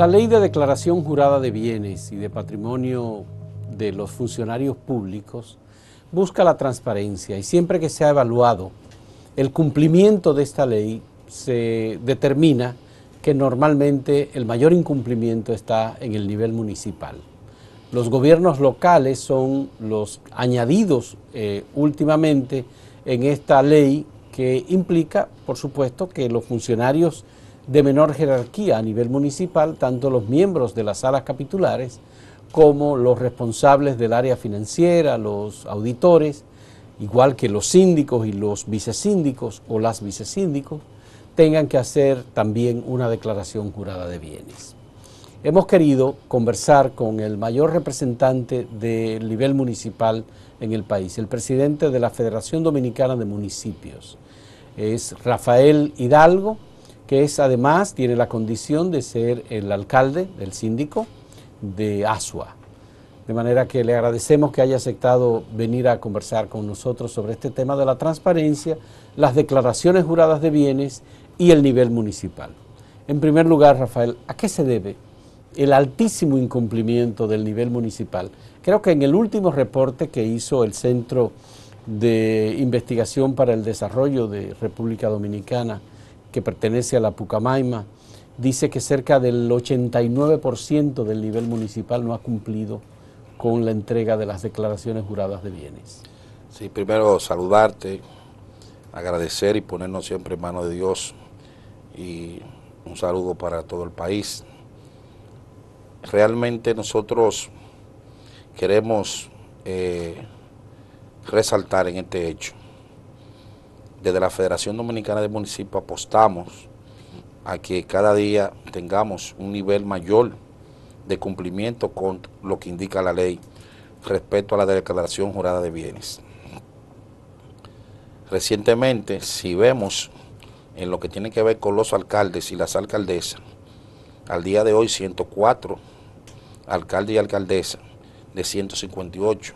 La ley de declaración jurada de bienes y de patrimonio de los funcionarios públicos busca la transparencia y siempre que se ha evaluado el cumplimiento de esta ley se determina que normalmente el mayor incumplimiento está en el nivel municipal. Los gobiernos locales son los añadidos eh, últimamente en esta ley que implica, por supuesto, que los funcionarios de menor jerarquía a nivel municipal, tanto los miembros de las salas capitulares como los responsables del área financiera, los auditores, igual que los síndicos y los vicesíndicos o las vicesíndicos, tengan que hacer también una declaración jurada de bienes. Hemos querido conversar con el mayor representante del nivel municipal en el país, el presidente de la Federación Dominicana de Municipios. Es Rafael Hidalgo, que es además, tiene la condición de ser el alcalde, el síndico de Asua. De manera que le agradecemos que haya aceptado venir a conversar con nosotros sobre este tema de la transparencia, las declaraciones juradas de bienes y el nivel municipal. En primer lugar, Rafael, ¿a qué se debe el altísimo incumplimiento del nivel municipal? Creo que en el último reporte que hizo el Centro de Investigación para el Desarrollo de República Dominicana, que pertenece a la Pucamaima, dice que cerca del 89% del nivel municipal no ha cumplido con la entrega de las declaraciones juradas de bienes. Sí, primero saludarte, agradecer y ponernos siempre en manos de Dios y un saludo para todo el país. Realmente nosotros queremos eh, resaltar en este hecho desde la Federación Dominicana de Municipios apostamos a que cada día tengamos un nivel mayor de cumplimiento con lo que indica la ley respecto a la declaración jurada de bienes. Recientemente, si vemos en lo que tiene que ver con los alcaldes y las alcaldesas, al día de hoy 104 alcaldes y alcaldesas de 158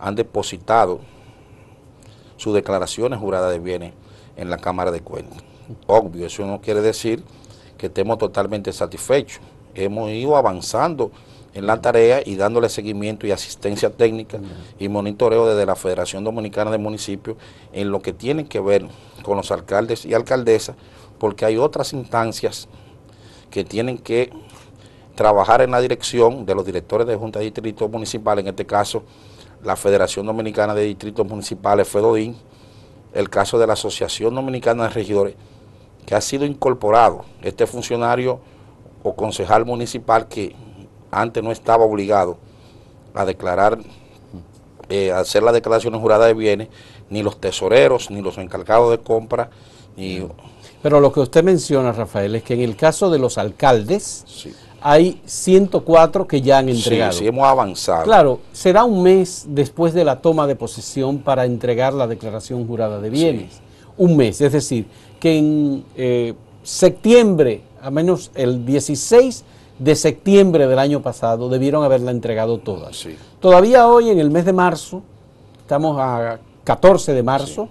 han depositado sus declaraciones juradas de bienes en la Cámara de Cuentas. Obvio, eso no quiere decir que estemos totalmente satisfechos. Hemos ido avanzando en la tarea y dándole seguimiento y asistencia técnica y monitoreo desde la Federación Dominicana de Municipios en lo que tiene que ver con los alcaldes y alcaldesas, porque hay otras instancias que tienen que trabajar en la dirección de los directores de Junta de Distrito Municipal, en este caso la Federación Dominicana de Distritos Municipales, FEDODIN, el caso de la Asociación Dominicana de Regidores, que ha sido incorporado este funcionario o concejal municipal que antes no estaba obligado a declarar, eh, a hacer la declaración jurada de bienes, ni los tesoreros, ni los encargados de compra, ni... Pero lo que usted menciona, Rafael, es que en el caso de los alcaldes, sí hay 104 que ya han entregado. Sí, hemos avanzado. Claro, será un mes después de la toma de posesión para entregar la declaración jurada de bienes. Un mes, es decir, que en eh, septiembre, a menos el 16 de septiembre del año pasado, debieron haberla entregado todas. Todavía hoy, en el mes de marzo, estamos a 14 de marzo,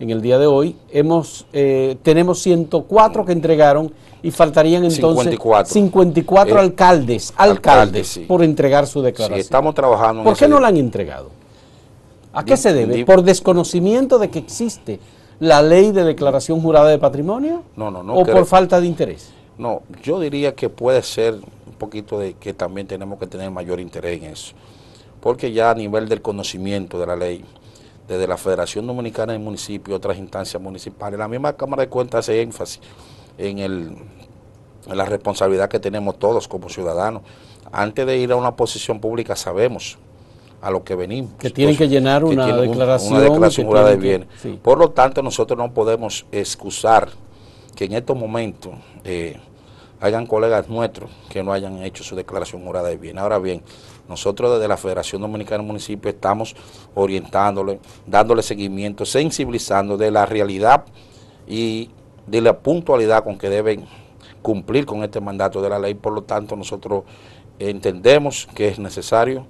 en el día de hoy, hemos, eh, tenemos 104 que entregaron y faltarían entonces 54, eh, alcaldes, alcaldes, por entregar su declaración. estamos trabajando. ¿Por qué no la han entregado? ¿A qué se debe? ¿Por desconocimiento de que existe la ley de declaración jurada de patrimonio? No, no, no. ¿O por falta de interés? No, yo diría que puede ser un poquito de que también tenemos que tener mayor interés en eso, porque ya a nivel del conocimiento de la ley, desde la Federación Dominicana de Municipios, otras instancias municipales. La misma Cámara de Cuentas hace énfasis en, el, la responsabilidad que tenemos todos como ciudadanos. Antes de ir a una posición pública sabemos a lo que venimos. Que tienen que llenar una, declaración, una declaración. jurada de bienes. Por lo tanto, nosotros no podemos excusar que en estos momentos eh, hayan colegas nuestros que no hayan hecho su declaración jurada de bien. Ahora bien, nosotros desde la Federación Dominicana de Municipios estamos orientándole, dándole seguimiento, sensibilizando de la realidad y de la puntualidad con que deben cumplir con este mandato de la ley. Por lo tanto, nosotros entendemos que es necesario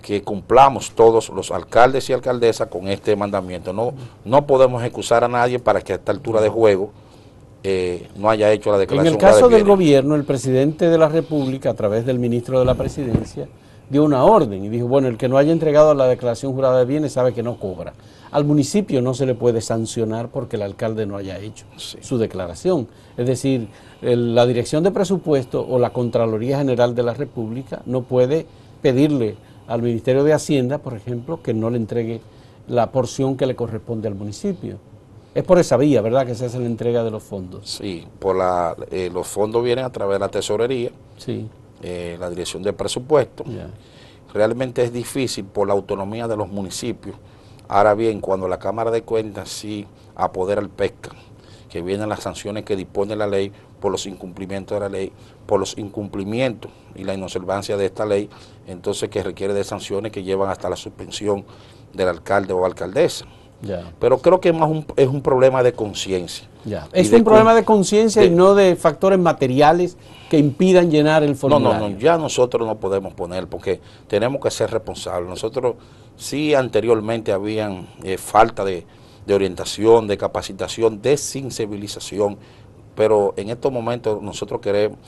que cumplamos todos los alcaldes y alcaldesas con este mandamiento. No, no podemos excusar a nadie para que a esta altura de juego eh, no haya hecho la declaración. En el caso del gobierno, el presidente de la República, a través del ministro de la presidencia, dio una orden y dijo, bueno, el que no haya entregado la declaración jurada de bienes sabe que no cobra. Al municipio no se le puede sancionar porque el alcalde no haya hecho su declaración. Es decir, la Dirección de Presupuesto o la Contraloría General de la República no puede pedirle al Ministerio de Hacienda, por ejemplo, que no le entregue la porción que le corresponde al municipio. Es por esa vía, ¿verdad?, que se hace la entrega de los fondos. Sí, por la, eh, los fondos vienen a través de la tesorería, sí. Eh, la dirección de presupuesto. Realmente es difícil por la autonomía de los municipios. Ahora bien, cuando la Cámara de Cuentas sí apodera el pesca, que vienen las sanciones que dispone la ley por los incumplimientos de la ley, por los incumplimientos y la inobservancia de esta ley, entonces que requiere de sanciones que llevan hasta la suspensión del alcalde o alcaldesa. Pero creo que más un, es un problema de conciencia. Es un problema de conciencia y no de factores materiales que impidan llenar el formulario. No, no, ya nosotros no podemos poner porque tenemos que ser responsables. Nosotros sí anteriormente habían eh, falta de orientación, de capacitación, de sensibilización, pero en estos momentos nosotros queremos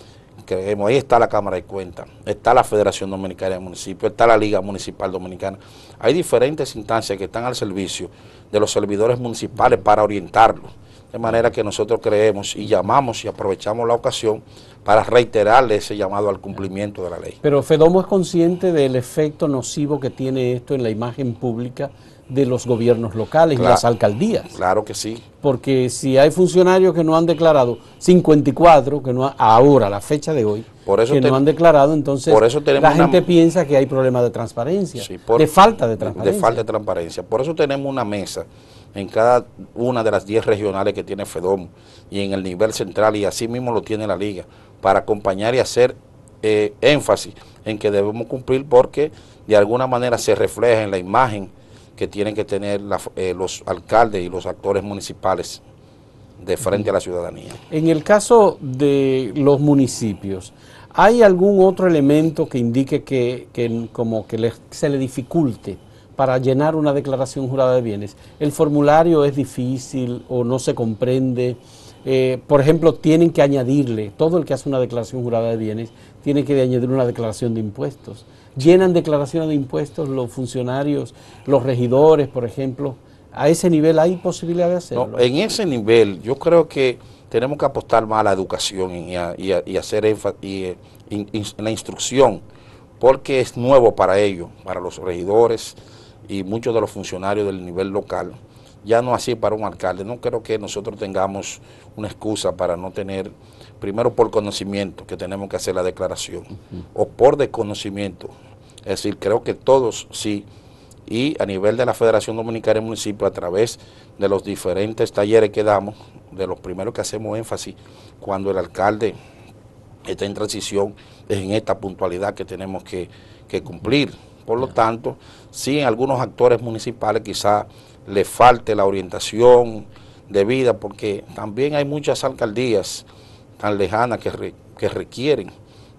creemos, ahí está la Cámara de Cuentas, está la Federación Dominicana de Municipios, está la Liga Municipal Dominicana. Hay diferentes instancias que están al servicio de los servidores municipales para orientarlos. De manera que nosotros creemos y llamamos y aprovechamos la ocasión para reiterarle ese llamado al cumplimiento de la ley. Pero Fedomo es consciente del efecto nocivo que tiene esto en la imagen pública de los gobiernos locales y las alcaldías. Claro que sí. Porque si hay funcionarios que no han declarado, 54 que no ha, ahora, la fecha de hoy, que no han declarado, entonces la gente piensa que hay problemas de transparencia, por, de falta de transparencia. De falta de transparencia. Por eso tenemos una mesa en cada una de las 10 regionales que tiene FEDOM y en el nivel central y así mismo lo tiene la liga, para acompañar y hacer eh, énfasis en que debemos cumplir porque de alguna manera se refleja en la imagen que tienen que tener eh, los alcaldes y los actores municipales de frente a la ciudadanía. En el caso de los municipios, ¿hay algún otro elemento que indique que, como que se le dificulte para llenar una declaración jurada de bienes? ¿El formulario es difícil o no se comprende? Eh, por ejemplo, tienen que añadirle, todo el que hace una declaración jurada de bienes tiene que añadir una declaración de impuestos llenan declaraciones de impuestos los funcionarios, los regidores, por ejemplo. A ese nivel hay posibilidad de hacerlo. No, en ese nivel, yo creo que tenemos que apostar más a la educación y, y hacer énfasis en eh, la instrucción, porque es nuevo para ellos, para los regidores y muchos de los funcionarios del nivel local. Ya no así para un alcalde. No creo que nosotros tengamos una excusa para no tener primero por conocimiento, que tenemos que hacer la declaración, o por desconocimiento. Es decir, creo que todos sí, y a nivel de la Federación Dominicana y Municipio, a través de los diferentes talleres que damos, de los primeros que hacemos énfasis, cuando el alcalde está en transición, es en esta puntualidad que tenemos que, cumplir. Por lo tanto, sí en algunos actores municipales quizá le falte la orientación debida, porque también hay muchas alcaldías Lejana lejanas que, que requieren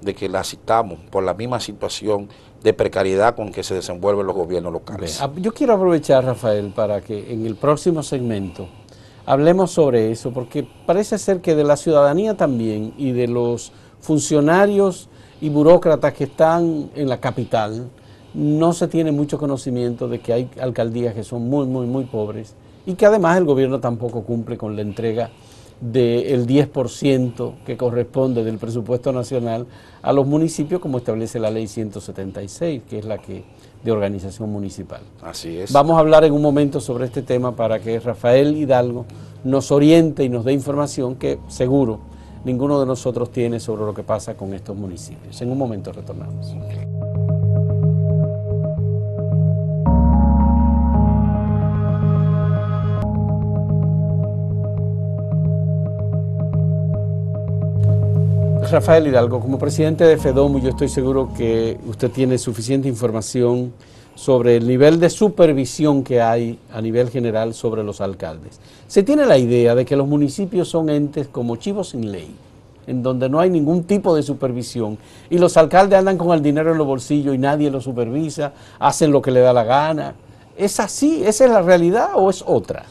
de que la citamos por la misma situación de precariedad con que se desenvuelven los gobiernos locales. Ah, yo quiero aprovechar, Rafael, para que en el próximo segmento hablemos sobre eso, porque parece ser que de la ciudadanía también y de los funcionarios y burócratas que están en la capital, no se tiene mucho conocimiento de que hay alcaldías que son muy, muy, muy pobres y que además el gobierno tampoco cumple con la entrega del 10% que corresponde del presupuesto nacional a los municipios como establece la ley 176, que es la que de organización municipal. Así es. Vamos a hablar en un momento sobre este tema para que Rafael Hidalgo nos oriente y nos dé información que seguro ninguno de nosotros tiene sobre lo que pasa con estos municipios. En un momento retornamos. Rafael Hidalgo, como presidente de FEDOMU, yo estoy seguro que usted tiene suficiente información sobre el nivel de supervisión que hay a nivel general sobre los alcaldes. Se tiene la idea de que los municipios son entes como chivos sin ley, en donde no hay ningún tipo de supervisión y los alcaldes andan con el dinero en los bolsillos y nadie los supervisa, hacen lo que le da la gana. ¿Es así? ¿Esa es la realidad o es otra?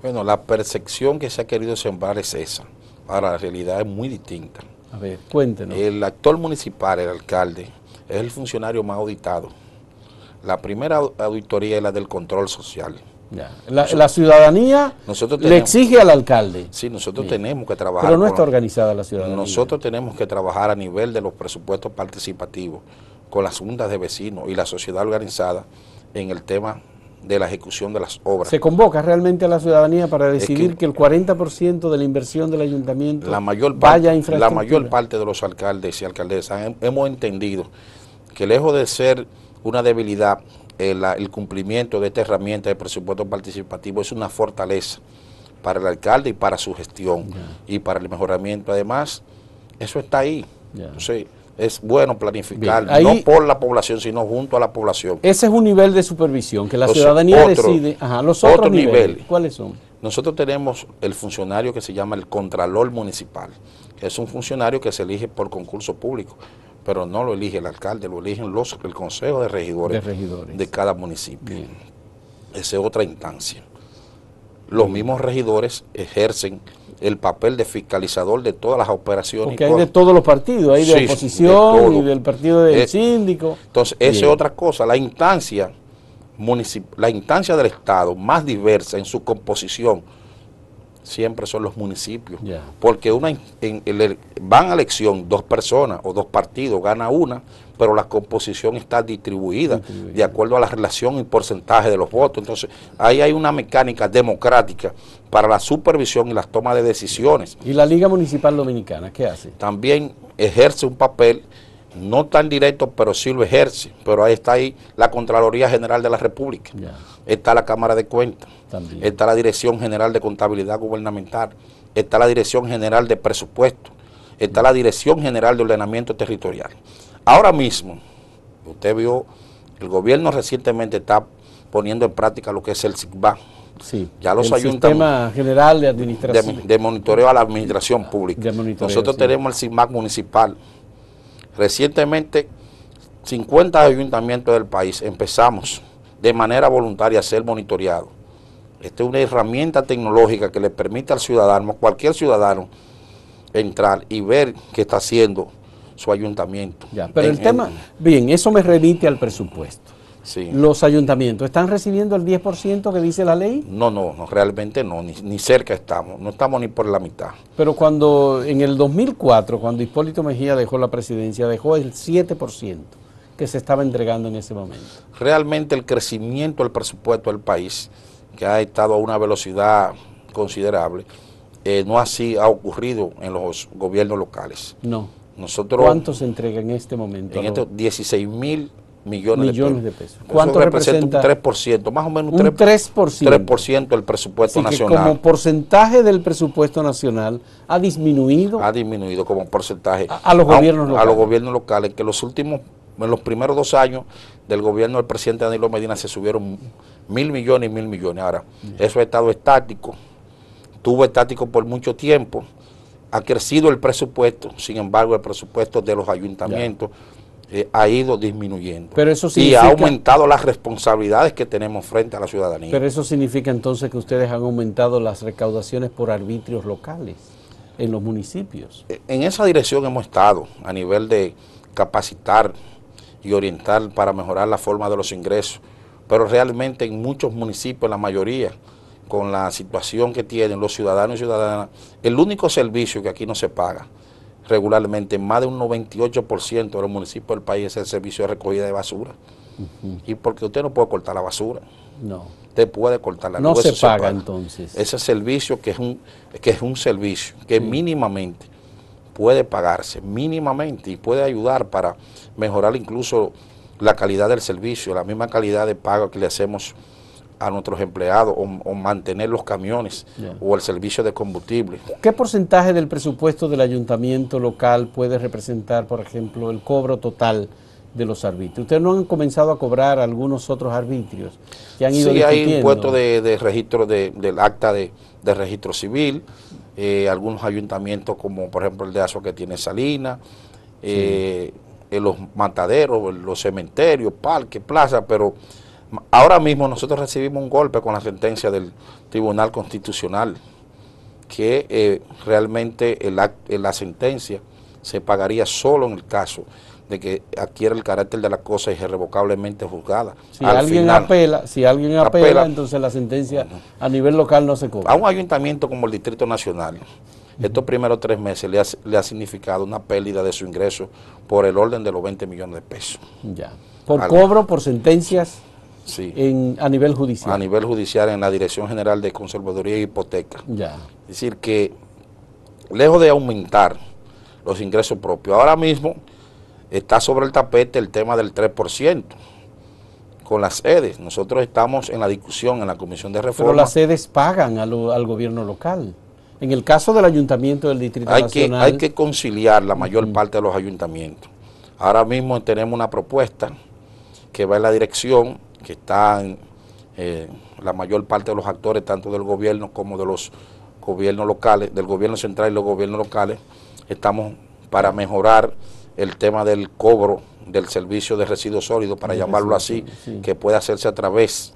Bueno, la percepción que se ha querido sembrar es esa. Ahora, la realidad es muy distinta. A ver, cuéntenos. El actor municipal, el alcalde, es el funcionario más auditado. La primera auditoría es la del control social. La, ciudadanía nosotros le exige al alcalde. Sí, nosotros tenemos que trabajar. Pero no está organizada la ciudadanía. Nosotros tenemos que trabajar a nivel de los presupuestos participativos con las juntas de vecinos y la sociedad organizada en el tema de la ejecución de las obras. ¿Se convoca realmente a la ciudadanía para decidir que, el 40% de la inversión del ayuntamiento la mayor parte, vaya a infraestructura? La mayor parte de los alcaldes y alcaldesas hemos entendido que lejos de ser una debilidad, eh, el, cumplimiento de esta herramienta de presupuesto participativo es una fortaleza para el alcalde y para su gestión y para el mejoramiento. Además, eso está ahí es bueno planificar, no por la población, sino junto a la población. Ese es un nivel de supervisión que la ciudadanía decide. Ajá, los otros niveles, ¿cuáles son? Nosotros tenemos el funcionario que se llama el Contralor Municipal, es un funcionario que se elige por concurso público, pero no lo elige el alcalde, lo eligen los, el Consejo de Regidores de, cada municipio. Esa es otra instancia. Los mismos regidores ejercen el papel de fiscalizador de todas las operaciones. Porque hay de todos los partidos, hay de oposición y del partido del síndico. Entonces, esa es otra cosa, la instancia la instancia del Estado más diversa en su composición, siempre son los municipios. Porque una en, van a elección dos personas o dos partidos, gana una, pero la composición está distribuida, distribuida, de acuerdo a la relación y porcentaje de los votos. Entonces, ahí hay una mecánica democrática para la supervisión y las tomas de decisiones. ¿Y la Liga Municipal Dominicana qué hace? También ejerce un papel no tan directo, pero sí lo ejerce. Pero ahí está ahí la Contraloría General de la República, está la Cámara de Cuentas, está la Dirección General de Contabilidad Gubernamental, está la Dirección General de Presupuesto, está la Dirección General de Ordenamiento Territorial. Ahora mismo, usted vio, el gobierno recientemente está poniendo en práctica lo que es el SIGBA. Sí, ya los el Sistema General de Administración. De, monitoreo a la administración pública. Nosotros tenemos el SIGMAC municipal, Recientemente, 50 ayuntamientos del país empezamos de manera voluntaria a ser monitoreados. Esta es una herramienta tecnológica que le permite al ciudadano, cualquier ciudadano, entrar y ver qué está haciendo su ayuntamiento. pero el tema, bien, eso me remite al presupuesto. Los ayuntamientos, ¿están recibiendo el 10% que dice la ley? No, no, no realmente no, ni, cerca estamos, no estamos ni por la mitad. Pero cuando en el 2004, cuando Hipólito Mejía dejó la presidencia, dejó el 7% que se estaba entregando en ese momento. Realmente el crecimiento del presupuesto del país, que ha estado a una velocidad considerable, eh, no así ha ocurrido en los gobiernos locales. No. Nosotros, ¿Cuánto se entrega en este momento? En estos 16 mil millones, de, pesos. ¿Cuánto representa? representa? Un 3%, más o menos un 3%. 3%. del presupuesto nacional. como porcentaje del presupuesto nacional ha disminuido. Ha disminuido como porcentaje. A, los gobiernos locales. A los gobiernos locales, que los últimos, en los primeros dos años del gobierno del presidente Danilo Medina se subieron mil millones y mil millones. Ahora, eso ha estado estático, tuvo estático por mucho tiempo, ha crecido el presupuesto, sin embargo el presupuesto de los ayuntamientos... Eh, ha ido disminuyendo. y ha aumentado las responsabilidades que tenemos frente a la ciudadanía. Pero eso significa entonces que ustedes han aumentado las recaudaciones por arbitrios locales en los municipios. Eh, en esa dirección hemos estado a nivel de capacitar y orientar para mejorar la forma de los ingresos, pero realmente en muchos municipios, la mayoría, con la situación que tienen los ciudadanos y ciudadanas, el único servicio que aquí no se paga regularmente, más de un 98% de los municipios del país es el servicio de recogida de basura. Y porque usted no puede cortar la basura. No. Usted puede cortar la No se, paga, entonces. Ese servicio que es un, que es un servicio que mínimamente puede pagarse, mínimamente, y puede ayudar para mejorar incluso la calidad del servicio, la misma calidad de pago que le hacemos a nuestros empleados o, mantener los camiones o el servicio de combustible. ¿Qué porcentaje del presupuesto del ayuntamiento local puede representar, por ejemplo, el cobro total de los arbitrios? Ustedes no han comenzado a cobrar algunos otros arbitrios que han ido Sí, hay impuestos de, registro de, del acta de, registro civil, eh, algunos ayuntamientos como por ejemplo el de Aso que tiene Salina, eh, los mataderos, los cementerios, parques, plazas, pero Ahora mismo nosotros recibimos un golpe con la sentencia del Tribunal Constitucional, que eh, realmente eh, la sentencia se pagaría solo en el caso de que adquiera el carácter de la cosa irrevocablemente juzgada. Si alguien apela, si alguien apela, entonces la sentencia a nivel local no se cobra. A un ayuntamiento como el Distrito Nacional, estos primeros tres meses le ha, significado una pérdida de su ingreso por el orden de los 20 millones de pesos. Ya. ¿Por cobro, por sentencias? a nivel judicial. A nivel judicial en la Dirección General de Conservaduría y Hipoteca. Ya. Es decir, que lejos de aumentar los ingresos propios, ahora mismo está sobre el tapete el tema del 3% con las sedes. Nosotros estamos en la discusión en la Comisión de Reforma. Pero las sedes pagan al gobierno local. En el caso del ayuntamiento del Distrito hay Nacional... Que, hay que conciliar la mayor parte de los ayuntamientos. Ahora mismo tenemos una propuesta que va en la dirección que están eh, la mayor parte de los actores, tanto del gobierno como de los gobiernos locales, del gobierno central y los gobiernos locales, estamos para mejorar el tema del cobro del servicio de residuos sólidos, para llamarlo así, que puede hacerse a través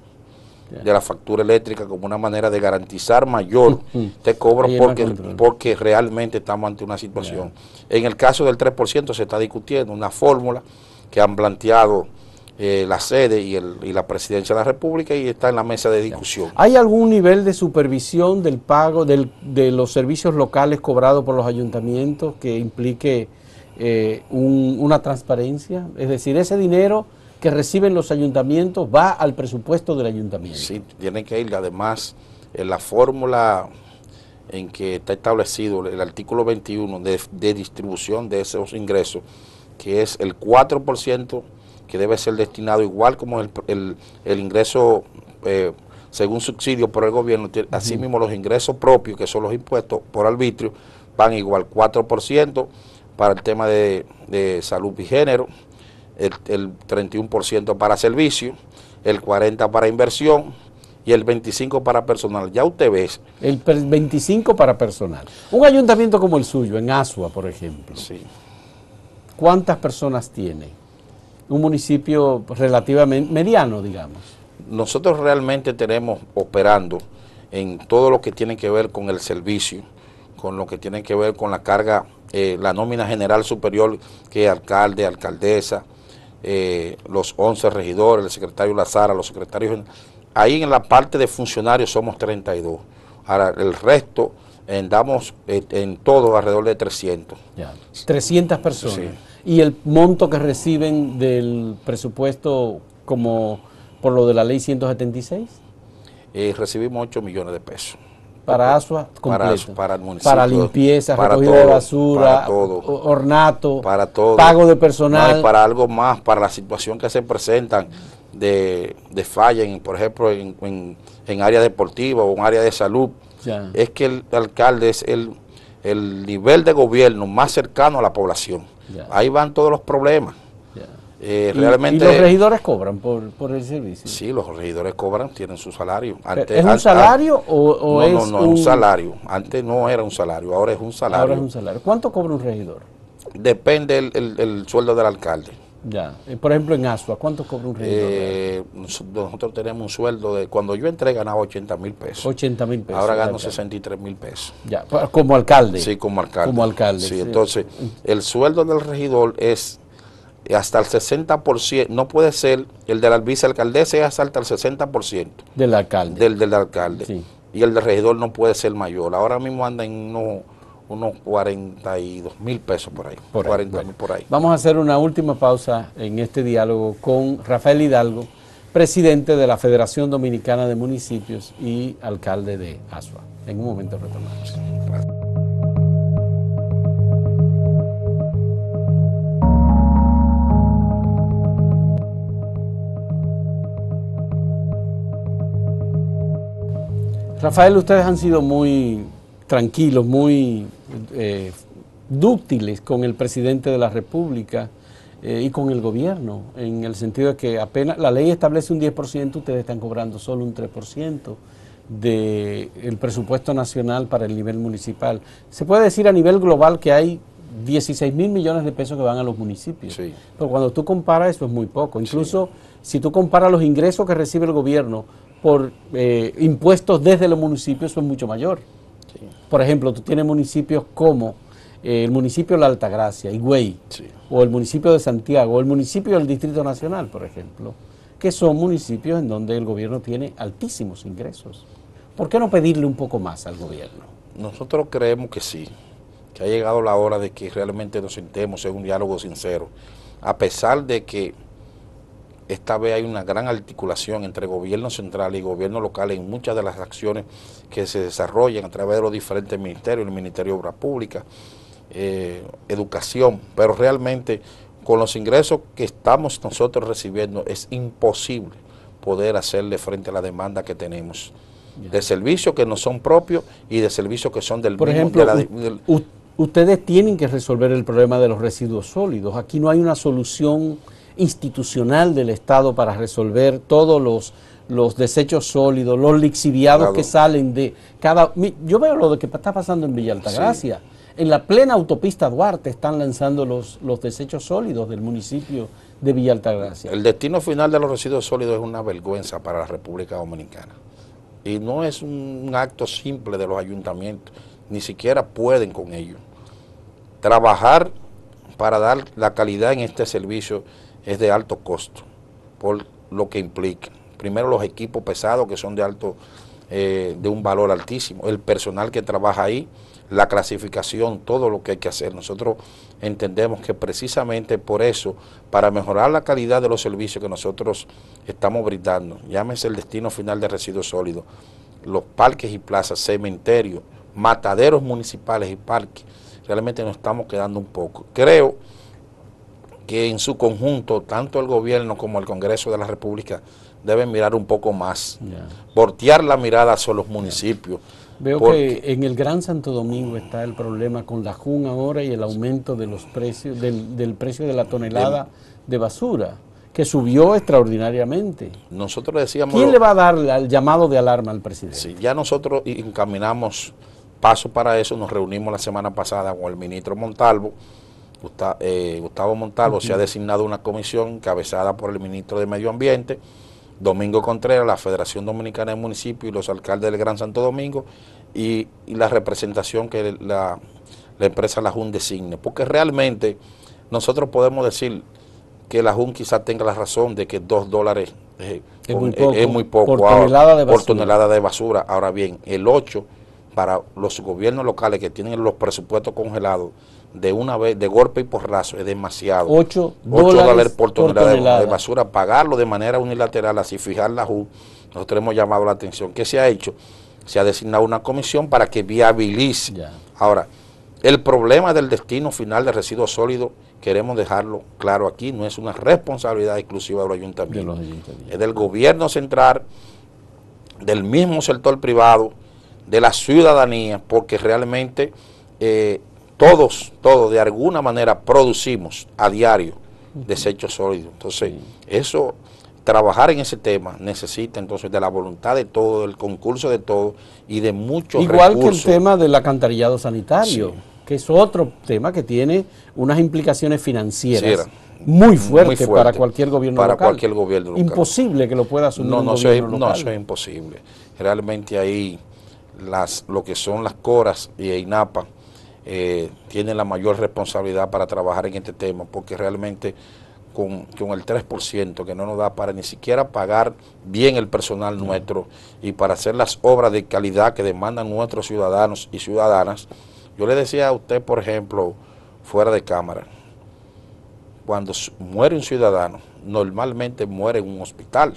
de la factura eléctrica como una manera de garantizar mayor este cobro porque, porque realmente estamos ante una situación. En el caso del 3% se está discutiendo una fórmula que han planteado eh, la sede y, la presidencia de la República y está en la mesa de discusión. ¿Hay algún nivel de supervisión del pago de los servicios locales cobrados por los ayuntamientos que implique eh, una transparencia? Es decir, ese dinero que reciben los ayuntamientos va al presupuesto del ayuntamiento. Sí, tiene que ir. Además, en la fórmula en que está establecido el artículo 21 de distribución de esos ingresos, que es el 4% que debe ser destinado igual como el, ingreso eh, según subsidio por el gobierno, así mismo los ingresos propios, que son los impuestos por arbitrio, van igual 4% para el tema de, salud y género, el, el 31% para servicio, el 40% para inversión, y el 25 para personal. Ya usted ve. El 25 para personal. Un ayuntamiento como el suyo, en Asua, por ejemplo. Sí. ¿Cuántas personas tiene? un municipio relativamente mediano, digamos. Nosotros realmente tenemos operando en todo lo que tiene que ver con el servicio, con lo que tiene que ver con la carga, eh, la nómina general superior que alcalde, alcaldesa, eh, los 11 regidores, el secretario Lazara, los secretarios. Ahí en la parte de funcionarios somos 32. Ahora el resto andamos eh, en, todo alrededor de 300. 300 personas. Sí y el monto que reciben del presupuesto como por lo de la ley 176? Eh, recibimos 8 millones de pesos. Para Asua, Para, para, el municipio. Para limpieza, para recogida de basura, ornato, para todo. pago de personal. para algo más, para la situación que se presentan de, de falla, por ejemplo, en, en, área deportiva o en área de salud. Es que el alcalde es el el nivel de gobierno más cercano a la población. Ahí van todos los problemas. Eh, realmente, los regidores cobran por, el servicio? Sí, los regidores cobran, tienen su salario. Antes, ¿Es un salario o, no, es no, no, un... un salario. Antes no era un salario, ahora es un salario. un salario. ¿Cuánto cobra un regidor? Depende el sueldo del alcalde. Ya. Eh, por ejemplo, en Asua, ¿cuánto cobra un regidor? Eh, nosotros tenemos un sueldo de. Cuando yo entré ganaba 80 mil pesos. 80 mil pesos. Ahora gano 63 mil pesos. Ya, como alcalde. Sí, como alcalde. Como alcalde. Sí, entonces, el sueldo del regidor es hasta el 60%, no puede ser, el de la vicealcaldesa es hasta el 60%. Del alcalde. Del, del alcalde. Y el del regidor no puede ser mayor. Ahora mismo anda en unos unos 42 mil pesos por ahí. Por por ahí. Vamos a hacer una última pausa en este diálogo con Rafael Hidalgo, presidente de la Federación Dominicana de Municipios y alcalde de Asua. En un momento retomamos. Rafael, ustedes han sido muy tranquilos, muy eh, dúctiles con el presidente de la República eh, y con el gobierno, en el sentido de que apenas la ley establece un 10%, ustedes están cobrando solo un 3% del presupuesto nacional para el nivel municipal. Se puede decir a nivel global que hay 16 mil millones de pesos que van a los municipios. Pero cuando tú comparas eso es muy poco. Incluso si tú comparas los ingresos que recibe el gobierno por eh, impuestos desde los municipios, eso es mucho mayor. Por ejemplo, tú tienes municipios como eh, el municipio de La Altagracia, Higüey, o el municipio de Santiago, o el municipio del Distrito Nacional, por ejemplo, que son municipios en donde el gobierno tiene altísimos ingresos. ¿Por qué no pedirle un poco más al gobierno? Nosotros creemos que sí, que ha llegado la hora de que realmente nos sentemos en un diálogo sincero, a pesar de que esta vez hay una gran articulación entre gobierno central y gobierno local en muchas de las acciones que se desarrollan a través de los diferentes ministerios, el Ministerio de Obras Públicas, eh, Educación, pero realmente con los ingresos que estamos nosotros recibiendo es imposible poder hacerle frente a la demanda que tenemos de servicios que no son propios y de servicios que son del Por ejemplo, ustedes tienen que resolver el problema de los residuos sólidos. Aquí no hay una solución institucional del Estado para resolver todos los, los desechos sólidos, los lixiviados que salen de cada... Yo veo lo que está pasando en Villa Altagracia. En la plena autopista Duarte están lanzando los, los desechos sólidos del municipio de Villa Altagracia. El destino final de los residuos sólidos es una vergüenza para la República Dominicana. Y no es un acto simple de los ayuntamientos, ni siquiera pueden con ello. Trabajar para dar la calidad en este servicio es de alto costo, por lo que implica. Primero los equipos pesados que son de alto, eh, de un valor altísimo, el personal que trabaja ahí, la clasificación, todo lo que hay que hacer. Nosotros entendemos que precisamente por eso, para mejorar la calidad de los servicios que nosotros estamos brindando, llámese el destino final de residuos sólidos, los parques y plazas, cementerios, mataderos municipales y parques, realmente nos estamos quedando un poco. Creo que en su conjunto, tanto el gobierno como el Congreso de la República deben mirar un poco más, voltear la mirada hacia los municipios. Veo que en el Gran Santo Domingo está el problema con la JUN ahora y el aumento de los precios, del, precio de la tonelada de basura que subió extraordinariamente. Nosotros decíamos. ¿Quién le va a dar el llamado de alarma al presidente? ya nosotros encaminamos paso para eso. Nos reunimos la semana pasada con el ministro Montalvo eh, Gustavo, Montalvo se ha designado una comisión encabezada por el ministro de Medio Ambiente, Domingo Contreras, la Federación Dominicana de Municipios y los alcaldes del Gran Santo Domingo y, la representación que la, empresa la JUN designe. Porque realmente nosotros podemos decir que la JUN quizás tenga la razón de que dos dólares eh, eh, es, muy poco, de por tonelada de basura. Ahora bien, el 8 para los gobiernos locales que tienen los presupuestos congelados de una vez, de golpe y porrazo, es demasiado. 8, dólares, por tonelada, De, basura, pagarlo de manera unilateral, así fijar la U nosotros hemos llamado la atención. ¿Qué se ha hecho? Se ha designado una comisión para que viabilice. Ahora, el problema del destino final de residuos sólidos, queremos dejarlo claro aquí, no es una responsabilidad exclusiva de ayuntamiento. ayuntamientos. Es del gobierno central, del mismo sector privado, de la ciudadanía, porque realmente... Eh, todos, todos de alguna manera producimos a diario desechos sólidos. Entonces, eso, trabajar en ese tema necesita entonces de la voluntad de todo, del concurso de todo y de muchos Igual que el tema del acantarillado sanitario, que es otro tema que tiene unas implicaciones financieras. muy fuertes para cualquier gobierno para local. cualquier gobierno Imposible que lo pueda asumir no, no No, eso es imposible. Realmente ahí las, lo que son las coras y INAPA eh, tienen la mayor responsabilidad para trabajar en este tema, porque realmente con, el 3%, que no nos da para ni siquiera pagar bien el personal nuestro y para hacer las obras de calidad que demandan nuestros ciudadanos y ciudadanas. Yo le decía a usted, por ejemplo, fuera de cámara, cuando muere un ciudadano, normalmente muere en un hospital.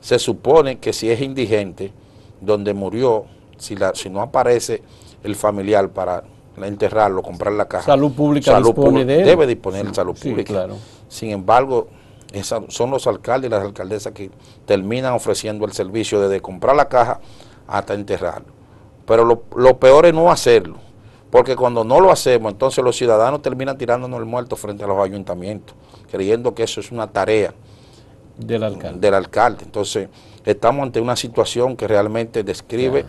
Se supone que si es indigente, donde murió, si, la, si no aparece el familiar para enterrarlo, comprar la caja. Salud pública dispone Debe disponer de salud pública. Sin embargo, son los alcaldes y las alcaldesas que terminan ofreciendo el servicio desde comprar la caja hasta enterrarlo. Pero lo, peor es no hacerlo, porque cuando no lo hacemos, entonces los ciudadanos terminan tirándonos el muerto frente a los ayuntamientos, creyendo que eso es una tarea del alcalde. Del alcalde. Entonces, estamos ante una situación que realmente describe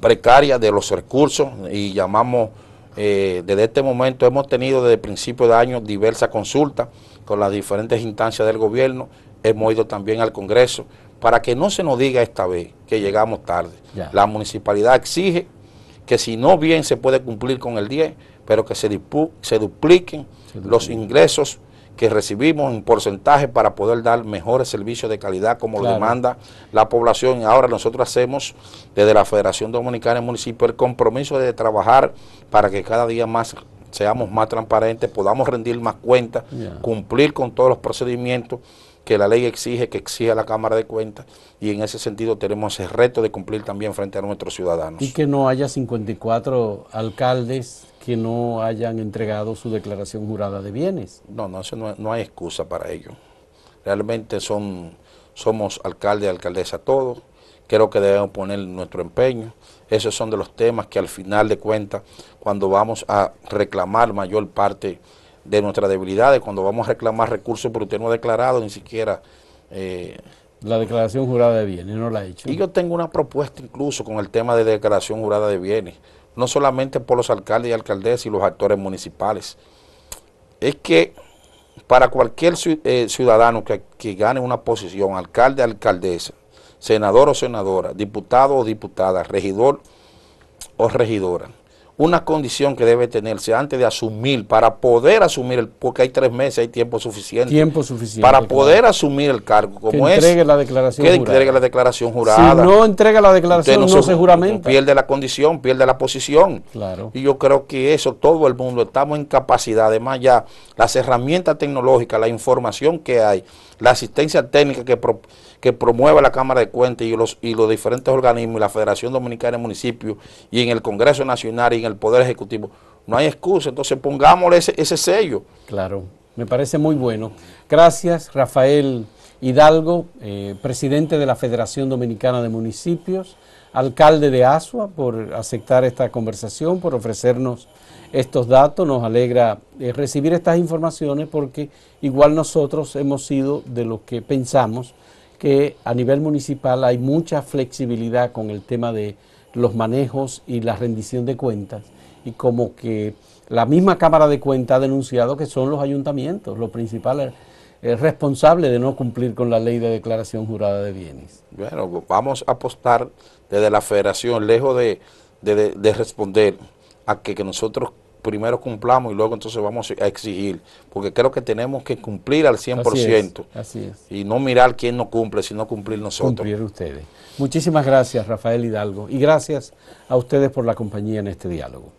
precaria de los recursos y llamamos, eh, desde este momento hemos tenido desde principios principio de año diversas consultas con las diferentes instancias del gobierno, hemos ido también al Congreso, para que no se nos diga esta vez que llegamos tarde. La municipalidad exige que si no bien se puede cumplir con el 10, pero que se, se dupliquen los ingresos que recibimos en porcentaje para poder dar mejores servicios de calidad como lo demanda la población. Ahora nosotros hacemos desde la Federación Dominicana y Municipio el compromiso de trabajar para que cada día más seamos más transparentes, podamos rendir más cuentas, cumplir con todos los procedimientos que la ley exige, que exija la Cámara de Cuentas, y en ese sentido tenemos el reto de cumplir también frente a nuestros ciudadanos. Y que no haya 54 alcaldes que no hayan entregado su declaración jurada de bienes. No, no, no, hay excusa para ello. Realmente son, somos alcalde y alcaldesa todos, creo que debemos poner nuestro empeño. Esos son de los temas que al final de cuentas, cuando vamos a reclamar mayor parte de nuestras debilidades, cuando vamos a reclamar recursos, pero usted no ha declarado ni siquiera... Eh, la declaración jurada de bienes, no la ha hecho. Y yo tengo una propuesta incluso con el tema de declaración jurada de bienes, no solamente por los alcaldes y alcaldesas y los actores municipales. Es que para cualquier eh, ciudadano que, que gane una posición, alcalde, alcaldesa, senador o senadora, diputado o diputada, regidor o regidora, una condición que debe tenerse antes de asumir, para poder asumir, el, porque hay tres meses, hay tiempo suficiente. Para poder asumir el cargo, como que entregue es, La declaración que entregue la declaración jurada. Si no entrega la declaración, no, se Pierde la condición, pierde la posición. Claro. Y yo creo que eso, todo el mundo, estamos en capacidad. Además, ya las herramientas tecnológicas, la información que hay, la asistencia técnica que, que promueve la Cámara de Cuentas y los, y los diferentes organismos, y la Federación Dominicana de Municipios, y en el Congreso Nacional y en el Poder Ejecutivo. No hay excusa, entonces pongámosle ese, sello. Claro, me parece muy bueno. Gracias, Rafael Hidalgo, eh, presidente de la Federación Dominicana de Municipios, alcalde de Asua, por aceptar esta conversación, por ofrecernos estos datos. Nos alegra eh, recibir estas informaciones porque igual nosotros hemos sido de lo que pensamos que a nivel municipal hay mucha flexibilidad con el tema de los manejos y la rendición de cuentas y como que la misma Cámara de Cuentas ha denunciado que son los ayuntamientos los principales eh, eh, responsables de no cumplir con la ley de declaración jurada de bienes. Bueno, vamos a apostar desde la federación, lejos de, responder a que, que nosotros primero cumplamos y luego entonces vamos a exigir, porque creo que tenemos que cumplir al 100%. Así Y no mirar quién no cumple, sino cumplir nosotros. Cumplir ustedes. Muchísimas gracias, Rafael Hidalgo, y gracias a ustedes por la compañía en este diálogo.